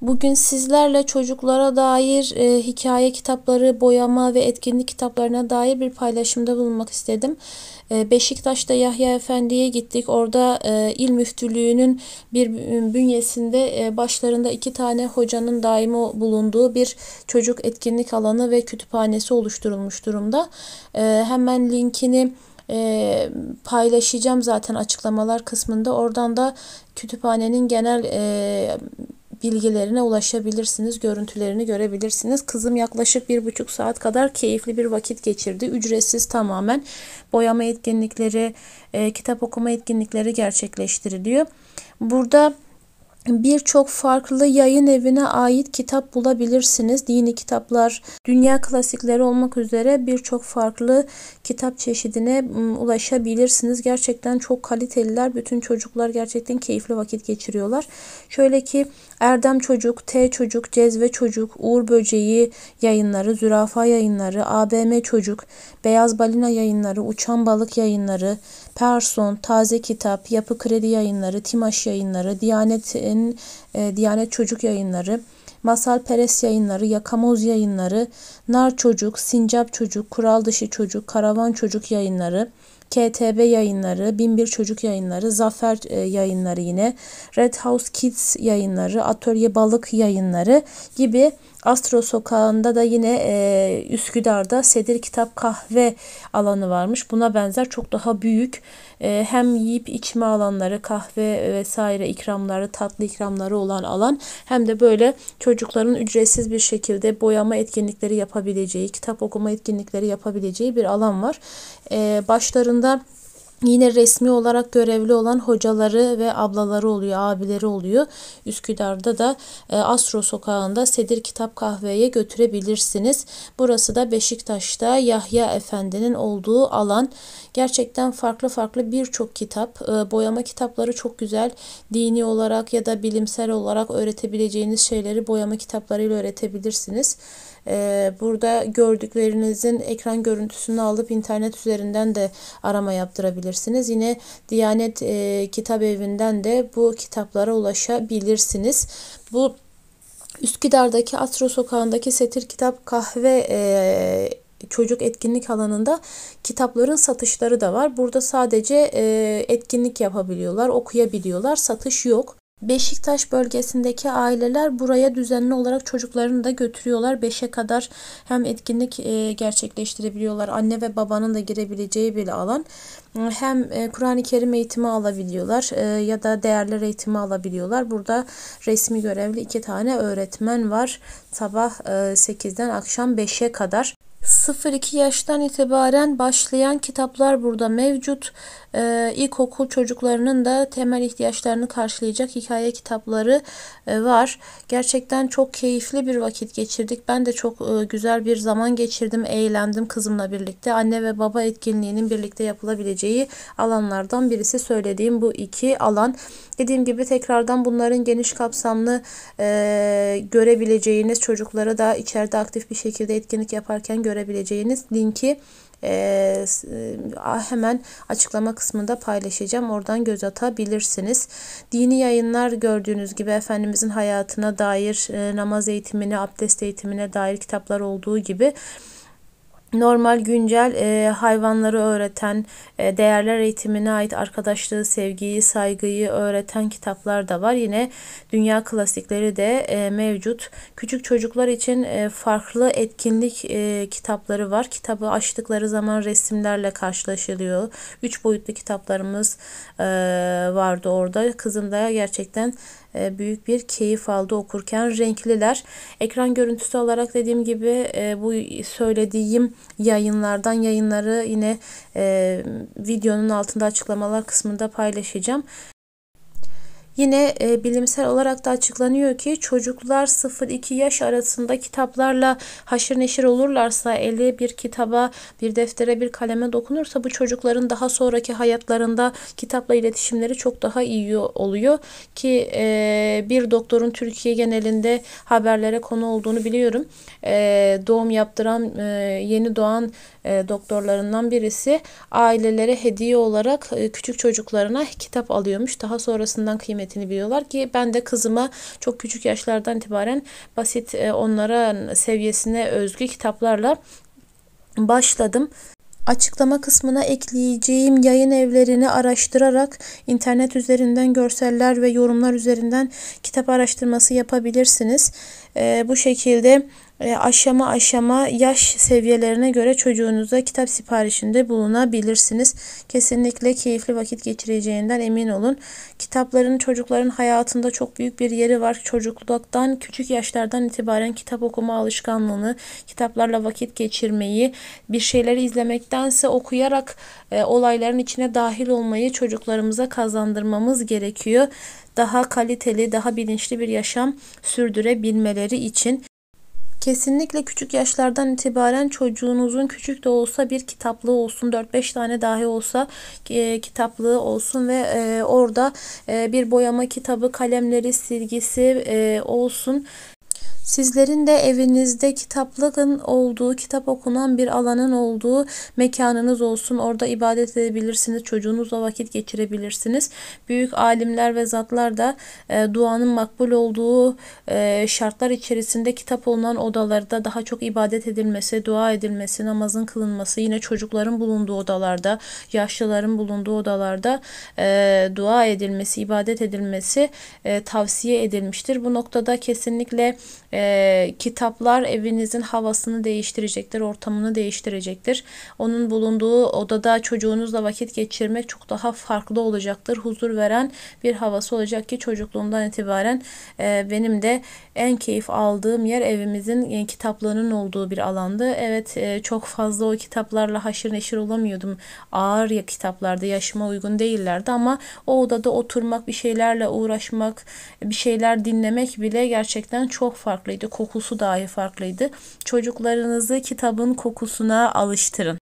Bugün sizlerle çocuklara dair e, hikaye kitapları, boyama ve etkinlik kitaplarına dair bir paylaşımda bulunmak istedim. E, Beşiktaş'ta Yahya Efendi'ye gittik. Orada e, il müftülüğünün bir ıı, bünyesinde e, başlarında iki tane hocanın daimi bulunduğu bir çocuk etkinlik alanı ve kütüphanesi oluşturulmuş durumda. E, hemen linkini e, paylaşacağım zaten açıklamalar kısmında. Oradan da kütüphanenin genel e, bilgilerine ulaşabilirsiniz, görüntülerini görebilirsiniz. Kızım yaklaşık bir buçuk saat kadar keyifli bir vakit geçirdi. Ücretsiz tamamen boyama etkinlikleri, e, kitap okuma etkinlikleri gerçekleştiriliyor. Burada birçok farklı yayın evine ait kitap bulabilirsiniz. Dini kitaplar, dünya klasikleri olmak üzere birçok farklı kitap çeşidine ulaşabilirsiniz. Gerçekten çok kaliteliler. Bütün çocuklar gerçekten keyifli vakit geçiriyorlar. Şöyle ki Erdem Çocuk, T Çocuk, Cezve Çocuk, Uğur Böceği yayınları, Zürafa yayınları, ABM Çocuk, Beyaz Balina yayınları, Uçan Balık yayınları, Person, Taze Kitap, Yapı Kredi yayınları, Timaş yayınları, Diyanet e, Derneği'nin e, Diyanet Çocuk Yayınları, Masal Peres Yayınları, Yakamoz Yayınları, Nar Çocuk, Sincap Çocuk, Kural Dışı Çocuk, Karavan Çocuk Yayınları, KTB yayınları, Binbir Çocuk yayınları, Zafer e, yayınları yine, Red House Kids yayınları, Atölye Balık yayınları gibi Astro Sokağı'nda da yine e, Üsküdar'da Sedir Kitap Kahve alanı varmış. Buna benzer çok daha büyük e, hem yiyip içme alanları, kahve vesaire ikramları, tatlı ikramları olan alan hem de böyle çocukların ücretsiz bir şekilde boyama etkinlikleri yapabileceği, kitap okuma etkinlikleri yapabileceği bir alan var. E, başlarında Yine resmi olarak görevli olan hocaları ve ablaları oluyor, abileri oluyor. Üsküdar'da da e, Astro Sokağı'nda Sedir Kitap Kahve'ye götürebilirsiniz. Burası da Beşiktaş'ta Yahya Efendi'nin olduğu alan. Gerçekten farklı farklı birçok kitap, e, boyama kitapları çok güzel. Dini olarak ya da bilimsel olarak öğretebileceğiniz şeyleri boyama kitaplarıyla öğretebilirsiniz. E, burada gördüklerinizin ekran görüntüsünü alıp internet üzerinden de arama yaptırabilirsiniz ulaşabilirsiniz. Yine Diyanet e, Kitap Evi'nden de bu kitaplara ulaşabilirsiniz. Bu Üsküdar'daki Astro Sokağı'ndaki Setir Kitap Kahve e, çocuk etkinlik alanında kitapların satışları da var. Burada sadece e, etkinlik yapabiliyorlar, okuyabiliyorlar. Satış yok. Beşiktaş bölgesindeki aileler buraya düzenli olarak çocuklarını da götürüyorlar. beşe kadar hem etkinlik e, gerçekleştirebiliyorlar. Anne ve babanın da girebileceği bir alan. Hem e, Kur'an-ı Kerim eğitimi alabiliyorlar e, ya da değerler eğitimi alabiliyorlar. Burada resmi görevli iki tane öğretmen var. Sabah 8'den akşam 5'e kadar. 0-2 yaştan itibaren başlayan kitaplar burada mevcut. Ee, ilkokul çocuklarının da temel ihtiyaçlarını karşılayacak hikaye kitapları e, var. Gerçekten çok keyifli bir vakit geçirdik. Ben de çok e, güzel bir zaman geçirdim, eğlendim kızımla birlikte. Anne ve baba etkinliğinin birlikte yapılabileceği alanlardan birisi söylediğim bu iki alan. Dediğim gibi tekrardan bunların geniş kapsamlı e, görebileceğiniz çocuklara da içeride aktif bir şekilde etkinlik yaparken görebileceğiniz görebileceğiniz linki e, e, hemen açıklama kısmında paylaşacağım. Oradan göz atabilirsiniz. Dini yayınlar gördüğünüz gibi Efendimizin hayatına dair e, namaz eğitimine, abdest eğitimine dair kitaplar olduğu gibi normal güncel e, hayvanları öğreten, e, değerler eğitimine ait arkadaşlığı, sevgiyi, saygıyı öğreten kitaplar da var. Yine dünya klasikleri de e, mevcut. Küçük çocuklar için e, farklı etkinlik e, kitapları var. Kitabı açtıkları zaman resimlerle karşılaşılıyor. Üç boyutlu kitaplarımız e, vardı orada. Kızım da gerçekten e, büyük bir keyif aldı okurken. Renkliler ekran görüntüsü olarak dediğim gibi e, bu söylediğim yayınlardan yayınları yine e, videonun altında açıklamalar kısmında paylaşacağım. Yine e, bilimsel olarak da açıklanıyor ki çocuklar 0-2 yaş arasında kitaplarla haşır neşir olurlarsa, eli bir kitaba, bir deftere, bir kaleme dokunursa bu çocukların daha sonraki hayatlarında kitapla iletişimleri çok daha iyi oluyor. Ki e, bir doktorun Türkiye genelinde haberlere konu olduğunu biliyorum. E, doğum yaptıran e, yeni doğan e, doktorlarından birisi ailelere hediye olarak e, küçük çocuklarına kitap alıyormuş. Daha sonrasından kıymetli kıymetini biliyorlar ki ben de kızıma çok küçük yaşlardan itibaren basit e, onlara seviyesine özgü kitaplarla başladım. Açıklama kısmına ekleyeceğim yayın evlerini araştırarak internet üzerinden görseller ve yorumlar üzerinden kitap araştırması yapabilirsiniz. Ee, bu şekilde e, aşama aşama yaş seviyelerine göre çocuğunuza kitap siparişinde bulunabilirsiniz. Kesinlikle keyifli vakit geçireceğinden emin olun. Kitapların çocukların hayatında çok büyük bir yeri var. Çocukluktan küçük yaşlardan itibaren kitap okuma alışkanlığını, kitaplarla vakit geçirmeyi, bir şeyleri izlemektense okuyarak e, olayların içine dahil olmayı çocuklarımıza kazandırmamız gerekiyor. Daha kaliteli, daha bilinçli bir yaşam sürdürebilmeleri için Kesinlikle küçük yaşlardan itibaren çocuğunuzun küçük de olsa bir kitaplığı olsun. 4-5 tane dahi olsa e, kitaplığı olsun ve e, orada e, bir boyama kitabı, kalemleri, silgisi e, olsun. Sizlerin de evinizde kitaplığın olduğu, kitap okunan bir alanın olduğu mekanınız olsun. Orada ibadet edebilirsiniz, çocuğunuzla vakit geçirebilirsiniz. Büyük alimler ve zatlar da e, duanın makbul olduğu e, şartlar içerisinde kitap olunan odalarda daha çok ibadet edilmesi, dua edilmesi, namazın kılınması, yine çocukların bulunduğu odalarda, yaşlıların bulunduğu odalarda e, dua edilmesi, ibadet edilmesi e, tavsiye edilmiştir. Bu noktada kesinlikle e, e, kitaplar evinizin havasını değiştirecektir, ortamını değiştirecektir. Onun bulunduğu odada çocuğunuzla vakit geçirmek çok daha farklı olacaktır. Huzur veren bir havası olacak ki çocukluğumdan itibaren e, benim de en keyif aldığım yer evimizin e, kitaplarının olduğu bir alandı. Evet e, çok fazla o kitaplarla haşır neşir olamıyordum. Ağır ya kitaplarda yaşıma uygun değillerdi ama o odada oturmak, bir şeylerle uğraşmak, bir şeyler dinlemek bile gerçekten çok farklı farklıydı, kokusu dahi farklıydı. Çocuklarınızı kitabın kokusuna alıştırın.